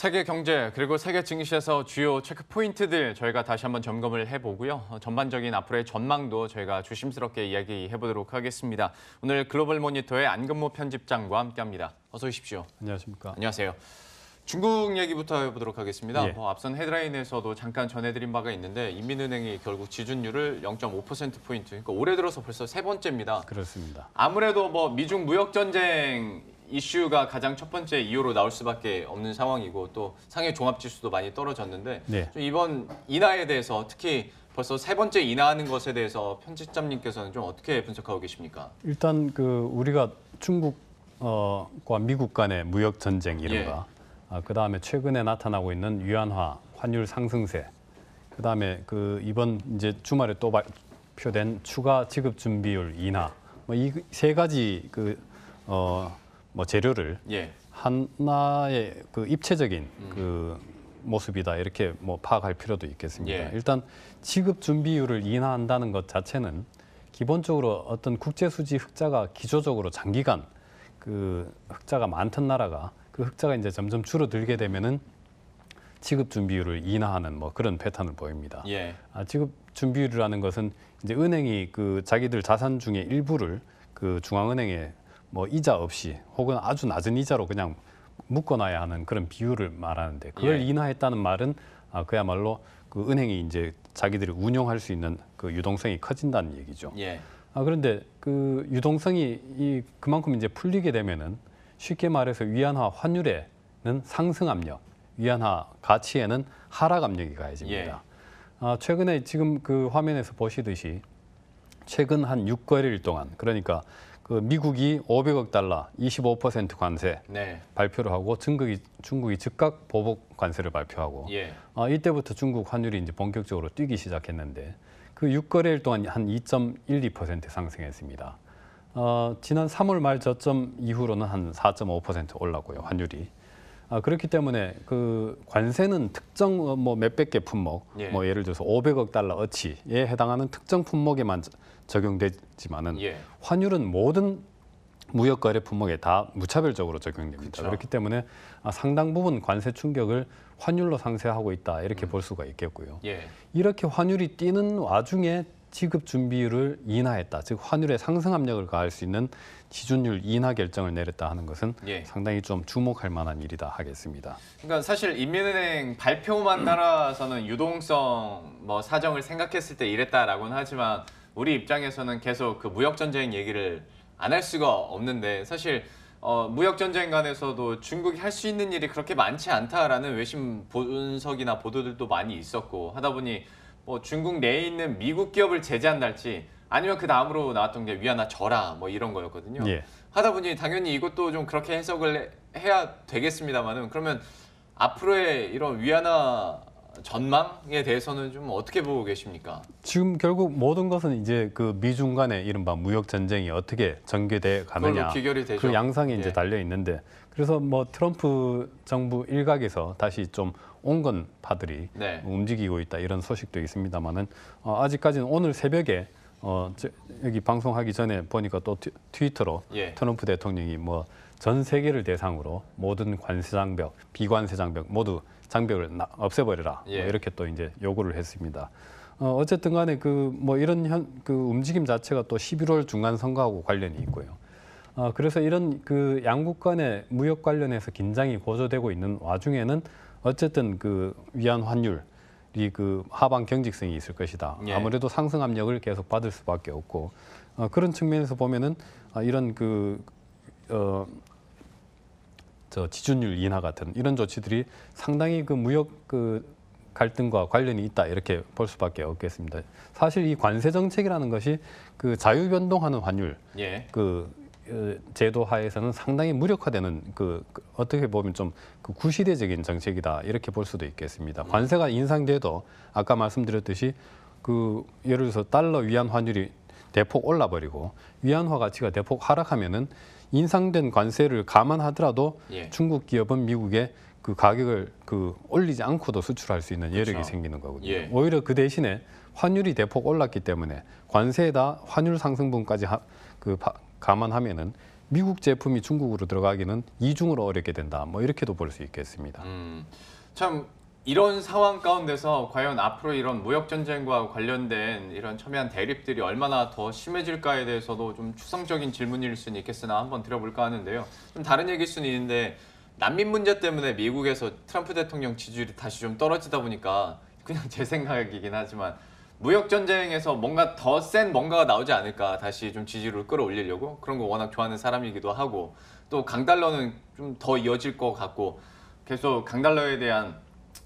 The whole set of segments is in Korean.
세계 경제 그리고 세계 증시에서 주요 체크포인트들 저희가 다시 한번 점검을 해보고요. 어, 전반적인 앞으로의 전망도 저희가 조심스럽게 이야기해보도록 하겠습니다. 오늘 글로벌 모니터의 안근모 편집장과 함께합니다. 어서 오십시오. 안녕하십니까. 안녕하세요. 중국 얘기부터 해보도록 하겠습니다. 예. 어, 앞선 헤드라인에서도 잠깐 전해드린 바가 있는데 인민은행이 결국 지준율을 0.5%포인트, 그러니까 올해 들어서 벌써 세 번째입니다. 그렇습니다. 아무래도 뭐 미중 무역 전쟁 이슈가 가장 첫 번째 이유로 나올 수밖에 없는 상황이고 또 상해 종합 지수도 많이 떨어졌는데 네. 이번 인하에 대해서 특히 벌써 세 번째 인하하는 것에 대해서 편집자님께서는좀 어떻게 분석하고 계십니까? 일단 그 우리가 중국과 어, 미국 간의 무역 전쟁 이른바 예. 아, 그 다음에 최근에 나타나고 있는 위안화 환율 상승세 그 다음에 그 이번 이제 주말에 또 발표된 추가 지급 준비율 인하 뭐 이 세 가지 그 어. 뭐 재료를 예. 하나의 그 입체적인 음. 그 모습이다 이렇게 뭐 파악할 필요도 있겠습니다. 예. 일단 취급 준비율을 인하한다는 것 자체는 기본적으로 어떤 국제 수지 흑자가 기조적으로 장기간 그 흑자가 많던 나라가 그 흑자가 이제 점점 줄어들게 되면은 지급 준비율을 인하하는 뭐 그런 패턴을 보입니다. 예. 아, 지급 준비율이라는 것은 이제 은행이 그 자기들 자산 중에 일부를 그 중앙은행에 뭐 이자 없이 혹은 아주 낮은 이자로 그냥 묶어놔야 하는 그런 비율을 말하는데 그걸 예. 인하했다는 말은 아, 그야말로 그 은행이 이제 자기들이 운영할 수 있는 그 유동성이 커진다는 얘기죠. 예. 아, 그런데 그 유동성이 이 그만큼 이제 풀리게 되면은 쉽게 말해서 위안화 환율에는 상승 압력, 위안화 가치에는 하락 압력이 가해집니다. 예. 아, 최근에 지금 그 화면에서 보시듯이 최근 한 6개월 동안 그러니까 그 미국이 500억 달러 25% 관세 네. 발표를 하고 중국이 중국이 즉각 보복 관세를 발표하고 예. 아, 이때부터 중국 환율이 이제 본격적으로 뛰기 시작했는데 그 6거래일 동안 한 2.12% 상승했습니다. 어, 지난 3월 말 저점 이후로는 한 4.5% 올랐고요 환율이. 아, 그렇기 때문에 그 관세는 특정 어, 뭐 몇백 개 품목, 예. 뭐 예를 들어서 500억 달러 어치에 해당하는 특정 품목에만 적용되지만은 예. 환율은 모든 무역 거래 품목에 다 무차별적으로 적용됩니다. 그쵸. 그렇기 때문에 아, 상당 부분 관세 충격을 환율로 상쇄하고 있다 이렇게 음. 볼 수가 있겠고요. 예. 이렇게 환율이 뛰는 와중에 지급 준비율을 인하했다. 즉 환율의 상승 압력을 가할 수 있는 기준율 인하 결정을 내렸다 하는 것은 예. 상당히 좀 주목할 만한 일이다 하겠습니다. 그러니까 사실 인민은행 발표만 따라서는 유동성 뭐 사정을 생각했을 때 이랬다라고는 하지만 우리 입장에서는 계속 그 무역 전쟁 얘기를 안 할 수가 없는데 사실 어, 무역 전쟁 간에서도 중국이 할 수 있는 일이 그렇게 많지 않다라는 외신 분석이나 보도들도 많이 있었고 하다 보니 뭐 중국 내에 있는 미국 기업을 제재한날지 아니면 그 다음으로 나왔던 게 위안화 절하 뭐 이런 거였거든요. 예. 하다 보니 당연히 이것도 좀 그렇게 해석을 해야 되겠습니다만은 그러면 앞으로의 이런 위안화 전망에 대해서는 좀 어떻게 보고 계십니까? 지금 결국 모든 것은 이제 그 미중 간의 이른바 무역 전쟁이 어떻게 전개돼 가느냐 그 양상이 이제 예. 달려 있는데 그래서 뭐 트럼프 정부 일각에서 다시 좀 온건파들이 네. 움직이고 있다 이런 소식도 있습니다만은 어, 아직까지는 오늘 새벽에 어, 저, 여기 방송하기 전에 보니까 또 트위터로 트 예. 트럼프 대통령이 뭐 전 세계를 대상으로 모든 관세 장벽, 비관세 장벽 모두 장벽을 나, 없애버려라 뭐 예. 뭐 이렇게 또 이제 요구를 했습니다. 어, 어쨌든 간에 그 뭐 이런 현, 그 움직임 자체가 또 11월 중간 선거하고 관련이 있고요. 어, 그래서 이런 그 양국 간의 무역 관련해서 긴장이 고조되고 있는 와중에는 어쨌든 그 위안 환율 이그 하방 경직성이 있을 것이다. 예. 아무래도 상승 압력을 계속 받을 수밖에 없고 어, 그런 측면에서 보면은 아, 이런 그 어, 저 지준율 인하 같은 이런 조치들이 상당히 그 무역 그 갈등과 관련이 있다 이렇게 볼 수밖에 없겠습니다. 사실 이 관세 정책이라는 것이 그 자유 변동하는 환율, 예. 그그 제도 하에서는 상당히 무력화되는 그, 그 어떻게 보면 좀그 구시대적인 정책이다 이렇게 볼 수도 있겠습니다. 관세가 인상돼도 아까 말씀드렸듯이 그 예를 들어서 달러 위안 환율이 대폭 올라버리고 위안화 가치가 대폭 하락하면은 인상된 관세를 감안하더라도 예. 중국 기업은 미국에 그 가격을 그 올리지 않고도 수출할 수 있는 여력이 그렇죠. 생기는 거거든요. 예. 오히려 그 대신에 환율이 대폭 올랐기 때문에 관세에다 환율 상승분까지 하, 그 파, 감안하면은 미국 제품이 중국으로 들어가기는 이중으로 어렵게 된다. 뭐 이렇게도 볼 수 있겠습니다. 음, 참 이런 상황 가운데서 과연 앞으로 이런 무역 전쟁과 관련된 이런 첨예한 대립들이 얼마나 더 심해질까에 대해서도 좀 추상적인 질문일 수는 있겠으나 한번 들어볼까 하는데요. 좀 다른 얘기일 수는 있는데 난민 문제 때문에 미국에서 트럼프 대통령 지지율이 다시 좀 떨어지다 보니까 그냥 제 생각이긴 하지만 무역 전쟁에서 뭔가 더 센 뭔가가 나오지 않을까 다시 좀 지지를 끌어올리려고 그런 거 워낙 좋아하는 사람이기도 하고 또 강달러는 좀 더 이어질 것 같고 계속 강달러에 대한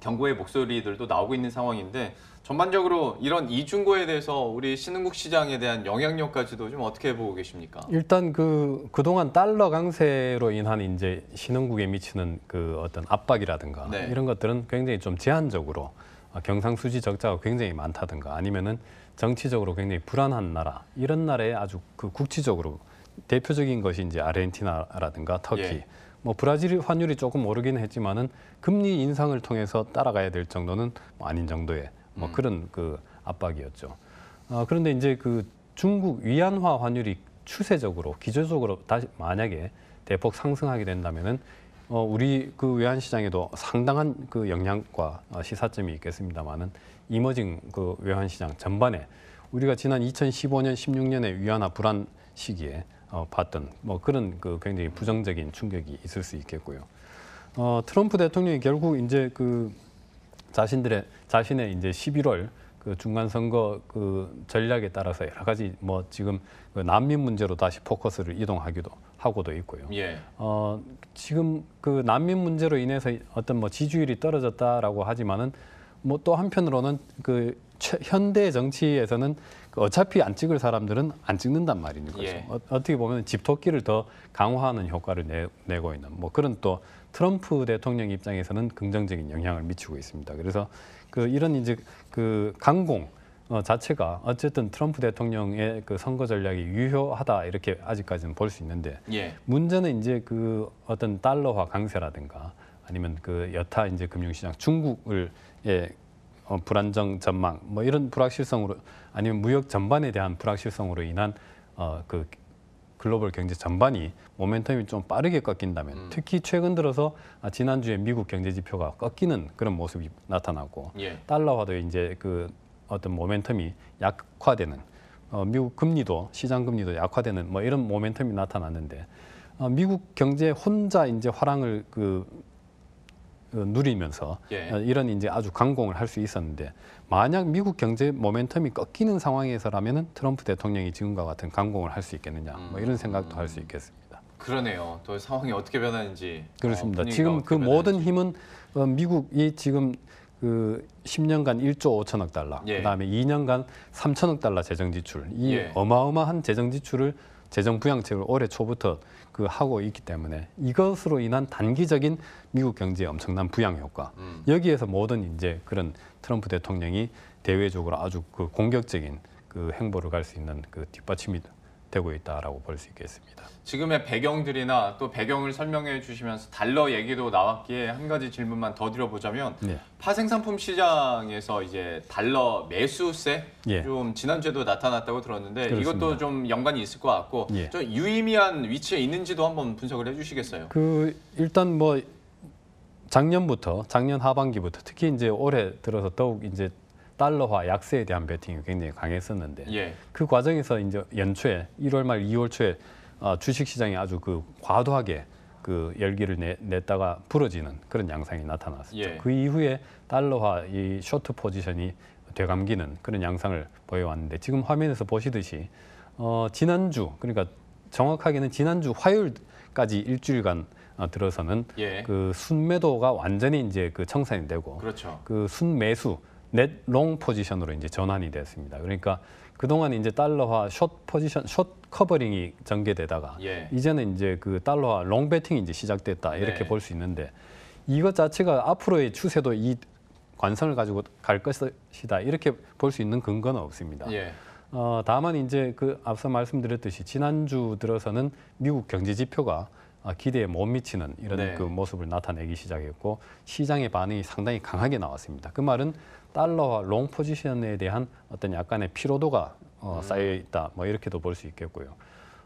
경고의 목소리들도 나오고 있는 상황인데 전반적으로 이런 이중고에 대해서 우리 신흥국 시장에 대한 영향력까지도 좀 어떻게 보고 계십니까? 일단 그 그동안 달러 강세로 인한 이제 신흥국에 미치는 그 어떤 압박이라든가 네. 이런 것들은 굉장히 좀 제한적으로 아, 경상수지 적자가 굉장히 많다든가 아니면은 정치적으로 굉장히 불안한 나라 이런 나라에 아주 그국지적으로 대표적인 것이 이제 아르헨티나라든가 터키 예. 뭐 브라질 환율이 조금 오르긴 했지만은 금리 인상을 통해서 따라가야 될 정도는 뭐 아닌 정도의 뭐 음. 그런 그 압박이었죠. 어, 그런데 이제 그 중국 위안화 환율이 추세적으로 기조적으로 다시 만약에 대폭 상승하게 된다면은 어, 우리 그 외환 시장에도 상당한 그 영향과 어, 시사점이 있겠습니다만은 이머징 그 외환 시장 전반에 우리가 지난 2015년 16년에 위안화 불안 시기에 어, 봤던 뭐 그런 그 굉장히 부정적인 충격이 있을 수 있겠고요. 어, 트럼프 대통령이 결국 이제 그 자신들의 자신의 이제 11월 그 중간 선거 그 전략에 따라서 여러 가지 뭐 지금 그 난민 문제로 다시 포커스를 이동하기도 하고도 있고요. 예. 어, 지금 그 난민 문제로 인해서 어떤 뭐 지지율이 떨어졌다라고 하지만은 뭐 또 한편으로는 그 최, 현대 정치에서는 그 어차피 안 찍을 사람들은 안 찍는단 말인 거죠. 예. 어, 떻게 보면 집토끼를 더 강화하는 효과를 내, 내고 있는 뭐 그런 또 트럼프 대통령 입장에서는 긍정적인 영향을 미치고 있습니다. 그래서 그 이런 이제 그 강공 어, 자체가 어쨌든 트럼프 대통령의 그 선거 전략이 유효하다 이렇게 아직까지는 볼 수 있는데 예. 문제는 이제 그 어떤 달러화 강세라든가 아니면 그 여타 이제 금융시장 중국을 예, 어, 불안정 전망 뭐 이런 불확실성으로 아니면 무역 전반에 대한 불확실성으로 인한 어, 그 글로벌 경제 전반이 모멘텀이 좀 빠르게 꺾인다면 음. 특히 최근 들어서 아, 지난주에 미국 경제 지표가 꺾이는 그런 모습이 나타나고 예. 달러화도 이제 그 어떤 모멘텀이 약화되는 어, 미국 금리도 시장 금리도 약화되는 뭐 이런 모멘텀이 나타났는데 어, 미국 경제 혼자 이제 화랑을 그 어, 누리면서 예. 어, 이런 이제 아주 강공을 할 수 있었는데 만약 미국 경제 모멘텀이 꺾이는 상황에서라면은 트럼프 대통령이 지금과 같은 강공을 할 수 있겠느냐 뭐 이런 음. 생각도 할 수 있겠습니다. 그러네요. 또 상황이 어떻게 변하는지 어, 그렇습니다. 그 어, 지금 그 변하는지. 모든 힘은 미국이 지금 그 10년간 1조 5천억 달러, 예. 그다음에 2년간 3천억 달러 재정 지출. 이 예. 어마어마한 재정 지출을 재정 부양책을 올해 초부터 그 하고 있기 때문에 이것으로 인한 단기적인 미국 경제의 엄청난 부양 효과. 음. 여기에서 모든 이제 그런 트럼프 대통령이 대외적으로 아주 그 공격적인 그 행보를 갈 수 있는 그 뒷받침이 되고 있다라고 볼 수 있겠습니다. 지금의 배경들이나 또 배경을 설명해 주시면서 달러 얘기도 나왔기에 한 가지 질문만 더 드려보자면 네. 파생상품 시장에서 이제 달러 매수세 예. 좀 지난주에도 나타났다고 들었는데 그렇습니다. 이것도 좀 연관이 있을 것 같고 예. 좀 유의미한 위치에 있는지도 한번 분석을 해주시겠어요? 그 일단 뭐 작년부터 작년 하반기부터 특히 이제 올해 들어서 더욱 이제 달러화 약세에 대한 베팅이 굉장히 강했었는데 예. 그 과정에서 이제 연초에 1월 말 2월 초에 어, 주식 시장이 아주 그 과도하게 그 열기를 내, 냈다가 부러지는 그런 양상이 나타났었죠. 예. 그 이후에 달러화 이 쇼트 포지션이 되감기는 그런 양상을 보여왔는데 지금 화면에서 보시듯이 어, 지난주 그러니까 정확하게는 지난주 화요일까지 일주일간 어, 들어서는 예. 그 순매도가 완전히 이제 그 청산이 되고 그렇죠. 그 순매수 넷롱 포지션으로 이제 전환이 됐습니다. 그러니까 그동안 이제 달러화 숏 포지션 숏 커버링이 전개되다가 예. 이제는 이제 그 달러화 롱 베팅이 이제 시작됐다. 이렇게 네. 볼수 있는데 이것 자체가 앞으로의 추세도 이 관성을 가지고 갈 것이다. 이렇게 볼 수 있는 근거는 없습니다. 예. 어, 다만 이제 그 앞서 말씀드렸듯이 지난주 들어서는 미국 경제 지표가 아, 기대에 못 미치는 이런 네. 그 모습을 나타내기 시작했고 시장의 반응이 상당히 강하게 나왔습니다. 그 말은 달러와 롱 포지션에 대한 어떤 약간의 피로도가 어, 음. 쌓여 있다. 뭐 이렇게도 볼 수 있겠고요.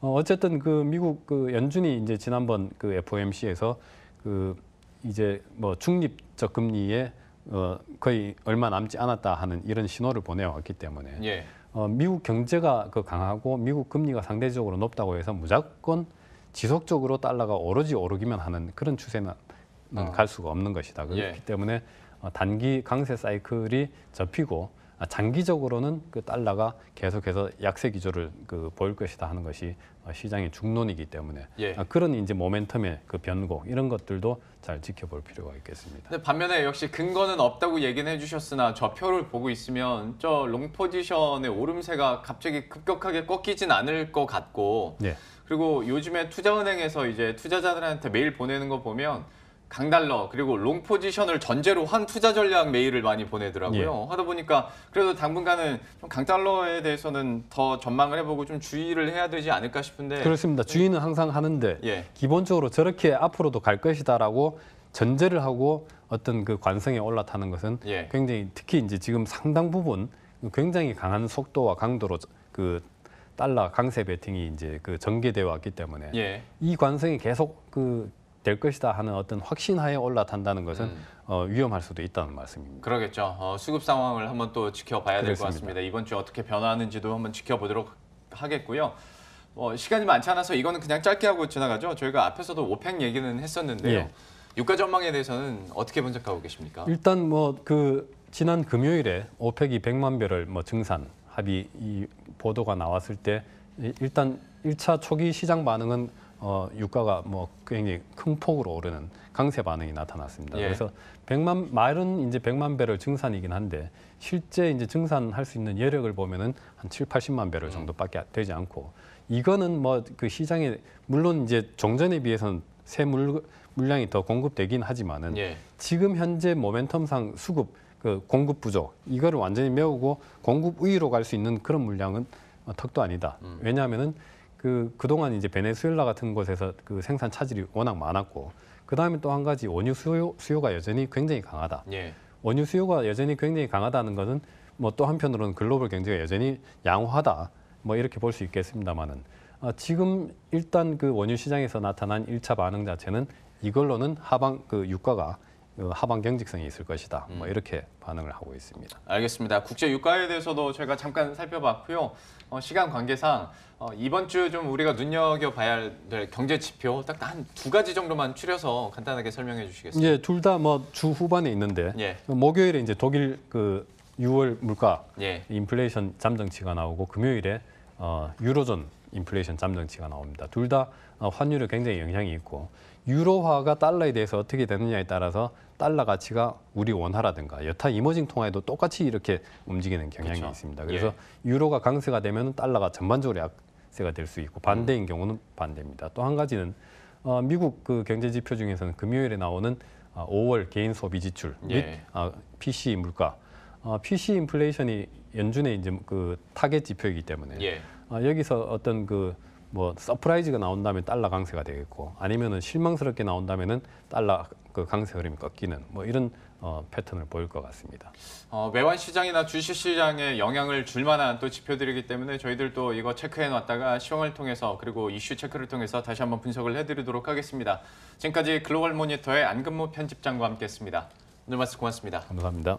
어, 어쨌든 그 미국 그 연준이 이제 지난번 그 FOMC에서 그 이제 뭐 중립적 금리에 어, 거의 얼마 남지 않았다 하는 이런 신호를 보내왔기 때문에 예. 어, 미국 경제가 그 강하고 미국 금리가 상대적으로 높다고 해서 무조건 지속적으로 달러가 오르지 오르기만 하는 그런 추세는 어. 갈 수가 없는 것이다. 그렇기 예. 때문에 어, 단기 강세 사이클이 접히고 아, 장기적으로는 그 달러가 계속해서 약세 기조를 그 보일 것이다 하는 것이 어, 시장의 중론이기 때문에 예. 아, 그런 이제 모멘텀의 그 변곡 이런 것들도 잘 지켜볼 필요가 있겠습니다. 근데 반면에 역시 근거는 없다고 얘기는 해주셨으나 좌 표를 보고 있으면 저 롱 포지션의 오름세가 갑자기 급격하게 꺾이진 않을 것 같고 예. 그리고 요즘에 투자은행에서 이제 투자자들한테 메일 보내는 거 보면 강달러 그리고 롱 포지션을 전제로 한 투자 전략 메일을 많이 보내더라고요. 예. 하다 보니까 그래도 당분간은 좀 강달러에 대해서는 더 전망을 해보고 좀 주의를 해야 되지 않을까 싶은데 그렇습니다. 네. 주의는 항상 하는데 예. 기본적으로 저렇게 앞으로도 갈 것이다라고 전제를 하고 어떤 그 관성에 올라타는 것은 예. 굉장히 특히 이제 지금 상당 부분 굉장히 강한 속도와 강도로 그 달러 강세 베팅이 이제 그 전개되어 왔기 때문에 예. 이 관성이 계속 그될 것이다 하는 어떤 확신하에 올라탄다는 것은 음. 어, 위험할 수도 있다는 말씀입니다. 그러겠죠. 어, 수급 상황을 한번 또 지켜봐야 될 것 같습니다. 이번 주 어떻게 변화하는지도 한번 지켜보도록 하겠고요. 어, 시간이 많지 않아서 이거는 그냥 짧게 하고 지나가죠. 저희가 앞에서도 오펙 얘기는 했었는데요. 예. 유가 전망에 대해서는 어떻게 분석하고 계십니까? 일단 뭐 그 지난 금요일에 오펙이 100만 배럴 뭐 증산 합의 이 보도가 나왔을 때 일단 1차 초기 시장 반응은 어, 유가가 뭐 굉장히 큰 폭으로 오르는 강세 반응이 나타났습니다. 예. 그래서 100만 말은 이제 100만 배럴 증산이긴 한데 실제 이제 증산할 수 있는 여력을 보면은 한 7, 80만 배럴 음. 정도밖에 되지 않고 이거는 뭐 그 시장에 물론 이제 종전에 비해서는 새 물, 물량이 더 공급되긴 하지만은 예. 지금 현재 모멘텀상 수급 그 공급 부족 이거를 완전히 메우고 공급 우위로 갈 수 있는 그런 물량은 어, 턱도 아니다. 음. 왜냐하면은 그 그동안 이제 베네수엘라 같은 곳에서 그 생산 차질이 워낙 많았고 그다음에 또 한 가지 원유 수요 수요가 여전히 굉장히 강하다. 예. 원유 수요가 여전히 굉장히 강하다는 것은 뭐 또 한편으로는 글로벌 경제가 여전히 양호하다. 뭐 이렇게 볼 수 있겠습니다만은 아, 지금 일단 그 원유 시장에서 나타난 일차 반응 자체는 이걸로는 하방 그 유가가 어, 하방 경직성이 있을 것이다. 뭐 음. 이렇게 반응을 하고 있습니다. 알겠습니다. 국제 유가에 대해서도 저희가 잠깐 살펴봤고요. 어, 시간 관계상 어, 이번 주좀 우리가 눈여겨봐야 될 경제 지표 딱 한 두 가지 정도만 추려서 간단하게 설명해 주시겠어요? 예, 둘다 뭐 주 후반에 있는데 예. 목요일에 이제 독일 그 6월 물가 예. 인플레이션 잠정치가 나오고 금요일에 어, 유로존 인플레이션 잠정치가 나옵니다. 둘다 어, 환율에 굉장히 영향이 있고 유로화가 달러에 대해서 어떻게 되느냐에 따라서 달러 가치가 우리 원화라든가 여타 이머징 통화에도 똑같이 이렇게 움직이는 경향이 그렇 있습니다. 그래서 예. 유로가 강세가 되면 달러가 전반적으로 약세가 될 수 있고 반대인 음. 경우는 반대입니다. 또 한 가지는 어, 미국 그 경제 지표 중에서는 금요일에 나오는 어, 아, 5월 개인 소비 지출 및 예. 어, 아, PC 물가, 어, PC 인플레이션이 연준의 이제 그 타겟 지표이기 때문에 예. 어, 여기서 어떤 그 뭐 서프라이즈가 나온다면 달러 강세가 되겠고 아니면은 실망스럽게 나온다면은 달러 그 강세 흐름이 꺾이는 뭐 이런 어, 패턴을 보일 것 같습니다. 어, 매환 시장이나 주식 시장에 영향을 줄 만한 또 지표들이기 때문에 저희들도 이거 체크해 놨다가 시황을 통해서 그리고 이슈 체크를 통해서 다시 한번 분석을 해드리도록 하겠습니다. 지금까지 글로벌 모니터의 안근무 편집장과 함께했습니다. 오늘 말씀 고맙습니다. 감사합니다.